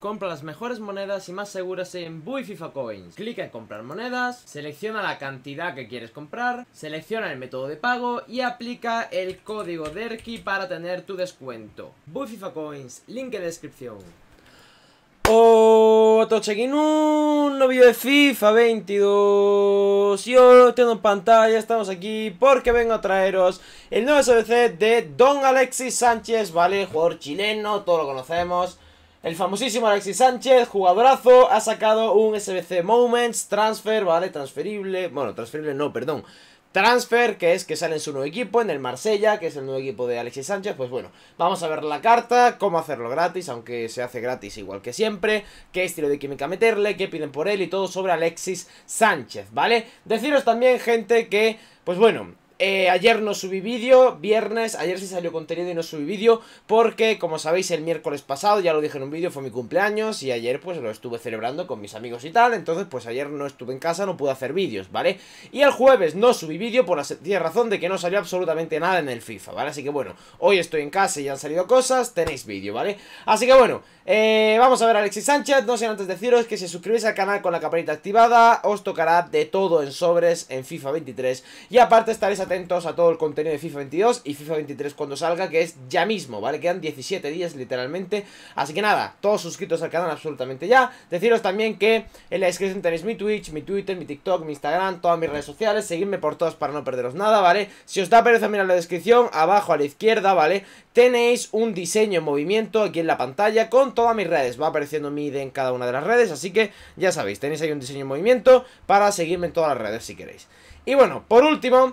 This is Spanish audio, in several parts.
Compra las mejores monedas y más seguras en Buy FIFA Coins. Clica en comprar monedas, selecciona la cantidad que quieres comprar, selecciona el método de pago y aplica el código DERKI para tener tu descuento. Buy FIFA Coins, link en descripción. Hola todos, aquí un novio de FIFA 22 Yo lo tengo en pantalla, estamos aquí porque vengo a traeros el nuevo SBC de Don Alexis Sánchez, ¿vale? Jugador chileno, todo lo conocemos el famosísimo Alexis Sánchez, jugadorazo, ha sacado un SBC Moments, transfer, ¿vale? Transferible, bueno, transferible no, perdón. Transfer, que es que sale en su nuevo equipo, en el Marsella, que es el nuevo equipo de Alexis Sánchez. Pues bueno, vamos a ver la carta, cómo hacerlo gratis, aunque se hace gratis igual que siempre, qué estilo de química meterle, qué piden por él y todo sobre Alexis Sánchez, ¿vale? Deciros también, gente, que, pues bueno, eh, ayer no subí vídeo, viernes, ayer sí salió contenido y no subí vídeo porque, como sabéis, el miércoles pasado, ya lo dije en un vídeo, fue mi cumpleaños y ayer pues lo estuve celebrando con mis amigos y tal, entonces pues ayer no estuve en casa, no pude hacer vídeos, ¿vale? Y el jueves no subí vídeo por la sencilla razón de que no salió absolutamente nada en el FIFA, ¿vale? Así que bueno, hoy estoy en casa y han salido cosas, tenéis vídeo, ¿vale? Así que bueno, eh, vamos a ver a Alexis Sánchez, no sé antes deciros que si suscribís al canal con la campanita activada, os tocará de todo en sobres en FIFA 23 y aparte estaréis atentos atentos a todo el contenido de FIFA 22 y FIFA 23 cuando salga, que es ya mismo, ¿vale? Quedan 17 días literalmente. Así que nada, todos suscritos al canal absolutamente ya. Deciros también que en la descripción tenéis mi Twitch, mi Twitter, mi TikTok, mi Instagram, todas mis redes sociales. Seguidme por todas para no perderos nada, ¿vale? Si os da pereza mirar la descripción, abajo a la izquierda, ¿vale? Tenéis un diseño en movimiento aquí en la pantalla con todas mis redes. Va apareciendo mi ID e en cada una de las redes, así que ya sabéis, tenéis ahí un diseño en movimiento para seguirme en todas las redes si queréis. Y bueno, por último,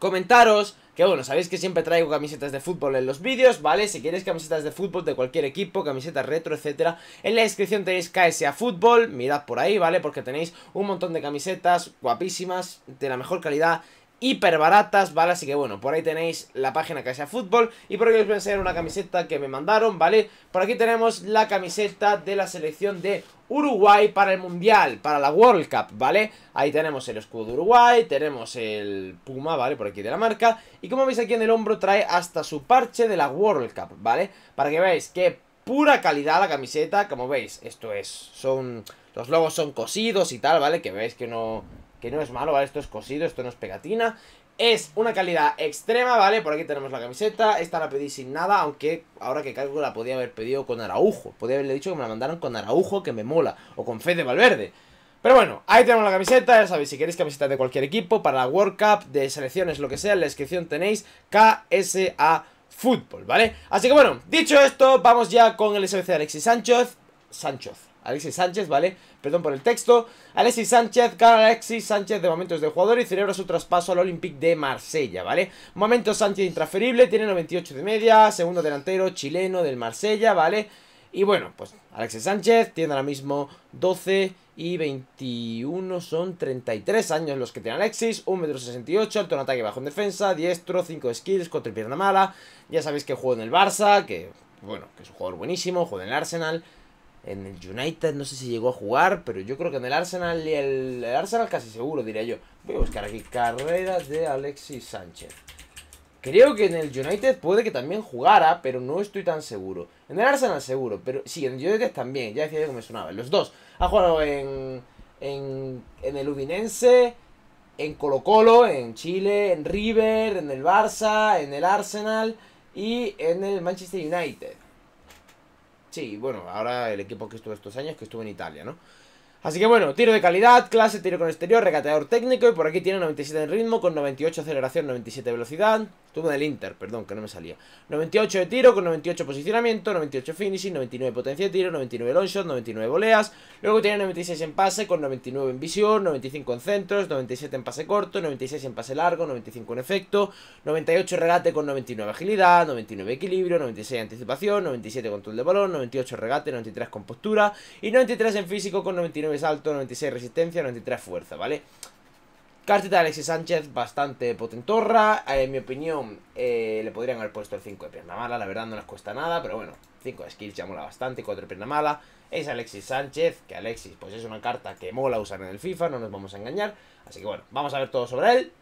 comentaros que bueno, sabéis que siempre traigo camisetas de fútbol en los vídeos, ¿vale? Si queréis camisetas de fútbol de cualquier equipo, camisetas retro, etcétera En la descripción tenéis KSA Fútbol, mirad por ahí, ¿vale? Porque tenéis un montón de camisetas guapísimas, de la mejor calidad hiper baratas, ¿vale? Así que bueno, por ahí tenéis la página que Casa Fútbol y por aquí os voy a enseñar una camiseta que me mandaron, ¿vale? Por aquí tenemos la camiseta de la selección de Uruguay para el Mundial, para la World Cup, ¿vale? Ahí tenemos el escudo de Uruguay, tenemos el Puma, ¿vale? Por aquí de la marca y como veis aquí en el hombro trae hasta su parche de la World Cup, ¿vale? Para que veáis que pura calidad la camiseta, como veis, esto es, son... Los logos son cosidos y tal, ¿vale? Que veis que no que no es malo, ¿vale? Esto es cosido, esto no es pegatina. Es una calidad extrema, ¿vale? Por aquí tenemos la camiseta. Esta la pedí sin nada, aunque ahora que cargo la podía haber pedido con Araujo. Podía haberle dicho que me la mandaron con Araujo, que me mola. O con Fede Valverde. Pero bueno, ahí tenemos la camiseta, ya sabéis, si queréis camisetas de cualquier equipo, para la World Cup, de selecciones, lo que sea, en la descripción tenéis KSA Fútbol, ¿vale? Así que bueno, dicho esto, vamos ya con el SBC de Alexis Sánchez. Sánchez. Alexis Sánchez, ¿vale? Perdón por el texto. Alexis Sánchez, cara Alexis Sánchez de momentos de jugador y celebra su traspaso al Olympique de Marsella, ¿vale? Momento Sánchez intransferible, tiene 98 de media, segundo delantero chileno del Marsella, ¿vale? Y bueno, pues Alexis Sánchez tiene ahora mismo 12 y 21, son 33 años los que tiene Alexis, 1,68m, alto en ataque, bajo en defensa, diestro, 5 skills, contra pierna mala, ya sabéis que juega en el Barça, que bueno, que es un jugador buenísimo, juega en el Arsenal, en el United no sé si llegó a jugar, pero yo creo que en el Arsenal y el, Arsenal casi seguro, diría yo. Voy a buscar aquí carreras de Alexis Sánchez. Creo que en el United puede que también jugara, pero no estoy tan seguro. En el Arsenal seguro, pero sí, en el United también, ya decía yo que me sonaba. Los dos. Ha jugado en, en, en el Udinense, en Colo Colo, en Chile, en River, en el Barça, en el Arsenal y en el Manchester United. Sí, bueno, ahora el equipo que estuvo estos años, que estuvo en Italia, ¿no? Así que bueno, tiro de calidad, clase, tiro con exterior, regateador técnico y por aquí tiene 97 en ritmo con 98 aceleración, 97 velocidad. tuvo del Inter, perdón, que no me salía. 98 de tiro con 98 posicionamiento, 98 finishing, 99 potencia de tiro, 99 long shot, 99 voleas. Luego tiene 96 en pase con 99 en visión, 95 en centros, 97 en pase corto, 96 en pase largo, 95 en efecto, 98 regate con 99 agilidad, 99 equilibrio, 96 anticipación, 97 control de balón, 98 regate, 93 con postura y 93 en físico con 99 salto, 96 resistencia, 93 fuerza, ¿vale? Cartita de Alexis Sánchez, bastante potentorra. Eh, en mi opinión, eh, le podrían haber puesto el 5 de pierna mala. La verdad, no les cuesta nada, pero bueno, 5 de skills ya mola bastante. 4 de pierna mala. Es Alexis Sánchez, que Alexis, pues es una carta que mola usar en el FIFA, no nos vamos a engañar. Así que bueno, vamos a ver todo sobre él.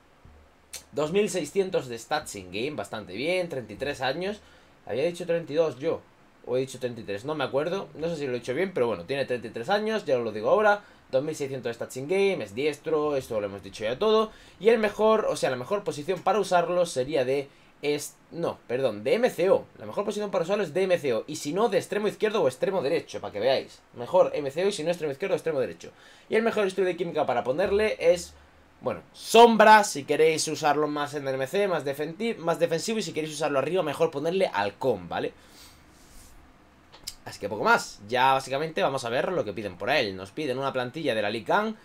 2600 de stats in game, bastante bien. 33 años. Había dicho 32 yo o he dicho 33, no me acuerdo, no sé si lo he dicho bien, pero bueno, tiene 33 años, ya os lo digo ahora, 2600 stats in game, es diestro, esto lo hemos dicho ya todo, y el mejor, o sea, la mejor posición para usarlo sería de... Es, no, perdón, de MCO. La mejor posición para usarlo es de MCO. Y si no, de extremo izquierdo o extremo derecho, para que veáis. Mejor MCO y si no, extremo izquierdo o extremo derecho. Y el mejor estudio de química para ponerle es bueno, sombra, si queréis usarlo más en el MC, más, más defensivo. Y si queréis usarlo arriba, mejor ponerle halcón, ¿vale? Así que poco más. Ya básicamente vamos a ver lo que piden por él. Nos piden una plantilla de la Lican.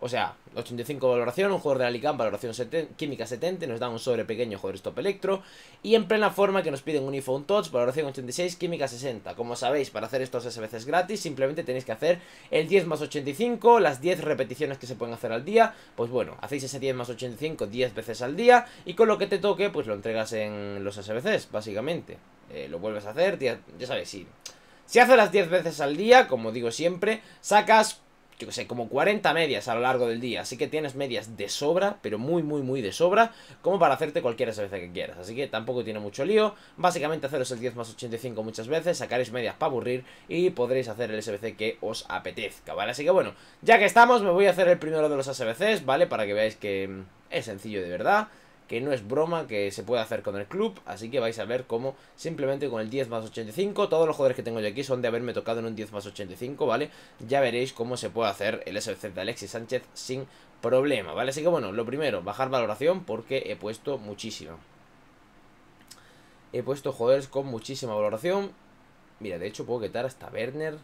O sea, 85 valoración, un jugador de la valoración química 70, nos dan un sobre pequeño, jugador stop electro. Y en plena forma que nos piden un iPhone Touch, valoración 86, química 60. Como sabéis, para hacer estos SBCs gratis, simplemente tenéis que hacer el 10 más 85, las 10 repeticiones que se pueden hacer al día. Pues bueno, hacéis ese 10 más 85 10 veces al día y con lo que te toque, pues lo entregas en los SBCs, básicamente. Eh, lo vuelves a hacer, ya, ya sabéis, sí. Si haces las 10 veces al día, como digo siempre, sacas, yo que sé, como 40 medias a lo largo del día. Así que tienes medias de sobra, pero muy, muy, muy de sobra, como para hacerte cualquier SBC que quieras. Así que tampoco tiene mucho lío. Básicamente haceros el 10 más 85 muchas veces, sacaréis medias para aburrir y podréis hacer el SBC que os apetezca, ¿vale? Así que bueno, ya que estamos, me voy a hacer el primero de los SBCs, ¿vale? Para que veáis que mm, es sencillo de verdad que no es broma que se puede hacer con el club, así que vais a ver cómo simplemente con el 10 más 85, todos los jugadores que tengo yo aquí son de haberme tocado en un 10 más 85, ¿vale? Ya veréis cómo se puede hacer el SFC de Alexis Sánchez sin problema, ¿vale? Así que bueno, lo primero, bajar valoración porque he puesto muchísima. He puesto jugadores con muchísima valoración. Mira, de hecho puedo quitar hasta Werner.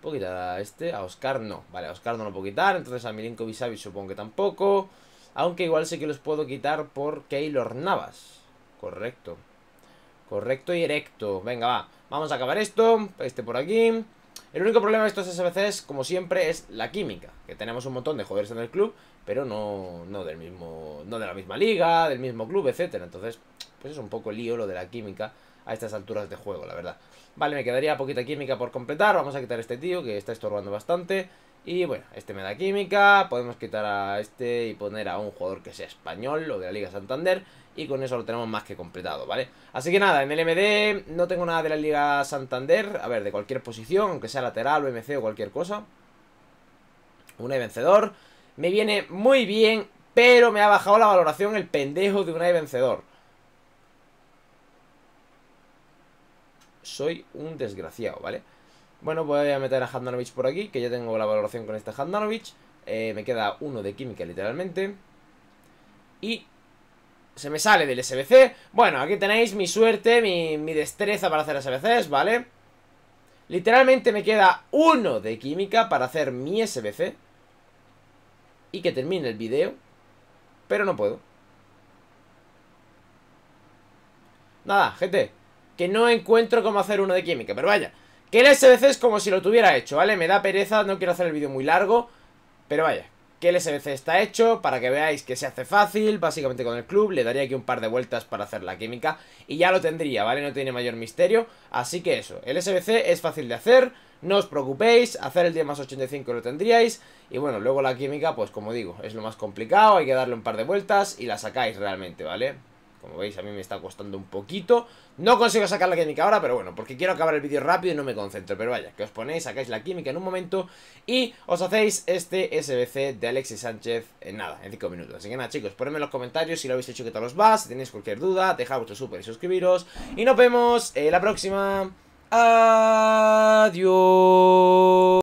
Puedo quitar a este, a Oscar no. Vale, a Oscar no lo puedo quitar, entonces a Milinko Savic supongo que tampoco. Aunque igual sé que los puedo quitar por Keylor Navas. Correcto. Correcto y erecto. Venga, va. Vamos a acabar esto. Este por aquí. El único problema de estos SBCs, como siempre, es la química. Que tenemos un montón de jugadores en el club, pero no, no del mismo. No de la misma liga, del mismo club, etcétera. Entonces, pues es un poco lío lo de la química a estas alturas de juego, la verdad. Vale, me quedaría poquita química por completar. Vamos a quitar a este tío que está estorbando bastante. Y bueno, este me da química, podemos quitar a este y poner a un jugador que sea español o de la Liga Santander y con eso lo tenemos más que completado, ¿vale? Así que nada, en el MD no tengo nada de la Liga Santander, a ver, de cualquier posición, aunque sea lateral o MC o cualquier cosa. un y e vencedor, me viene muy bien, pero me ha bajado la valoración el pendejo de un y e vencedor. Soy un desgraciado, ¿vale? Bueno, pues voy a meter a Handanovic por aquí, que ya tengo la valoración con este Handanovic. Eh, me queda uno de química, literalmente. Y se me sale del SBC. Bueno, aquí tenéis mi suerte, mi, mi destreza para hacer SBCs, ¿vale? Literalmente me queda uno de química para hacer mi SBC. Y que termine el video. Pero no puedo. Nada, gente. Que no encuentro cómo hacer uno de química, pero vaya. Que el SBC es como si lo tuviera hecho, ¿vale? Me da pereza, no quiero hacer el vídeo muy largo Pero vaya, que el SBC está hecho Para que veáis que se hace fácil Básicamente con el club, le daría aquí un par de vueltas Para hacer la química y ya lo tendría, ¿vale? No tiene mayor misterio, así que eso El SBC es fácil de hacer no os preocupéis, hacer el día más 85 lo tendríais Y bueno, luego la química, pues como digo, es lo más complicado Hay que darle un par de vueltas y la sacáis realmente, ¿vale? Como veis, a mí me está costando un poquito. No consigo sacar la química ahora, pero bueno, porque quiero acabar el vídeo rápido y no me concentro. Pero vaya, que os ponéis, sacáis la química en un momento y os hacéis este SBC de Alexis Sánchez en nada, en 5 minutos. Así que nada, chicos, ponedme en los comentarios si lo habéis hecho, que tal os va. Si tenéis cualquier duda, dejad vuestro súper y suscribiros. Y nos vemos en la próxima. Adiós.